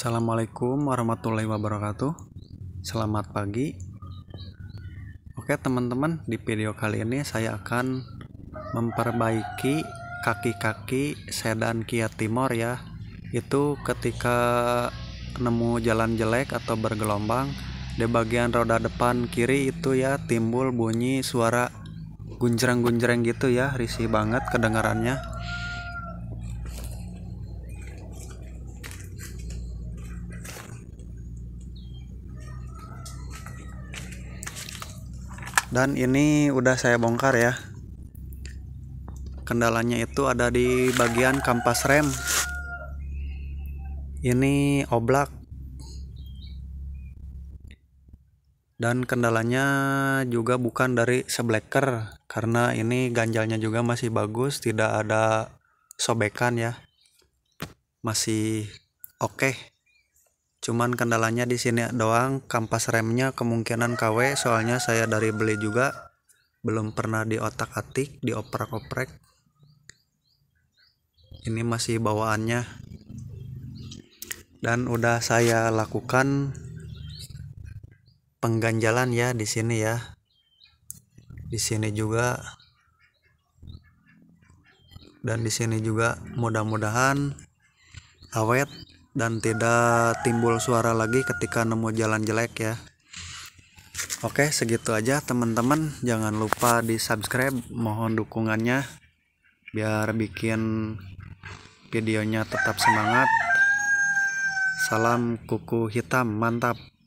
Assalamualaikum warahmatullahi wabarakatuh Selamat pagi Oke teman-teman di video kali ini saya akan memperbaiki kaki-kaki sedan Kia Timor ya Itu ketika nemu jalan jelek atau bergelombang Di bagian roda depan kiri itu ya timbul bunyi suara gunjreng-gunjreng gitu ya risih banget kedengarannya dan ini udah saya bongkar ya kendalanya itu ada di bagian kampas rem ini oblak dan kendalanya juga bukan dari sebleker karena ini ganjalnya juga masih bagus tidak ada sobekan ya masih oke okay. Cuman kendalanya di sini doang, kampas remnya kemungkinan KW soalnya saya dari beli juga belum pernah diotak-atik, dioprek-oprek. Ini masih bawaannya. Dan udah saya lakukan pengganjalan ya di sini ya. Di sini juga dan di sini juga mudah-mudahan awet dan tidak timbul suara lagi ketika nemu jalan jelek ya. Oke, segitu aja teman-teman. Jangan lupa di-subscribe, mohon dukungannya biar bikin videonya tetap semangat. Salam kuku hitam, mantap.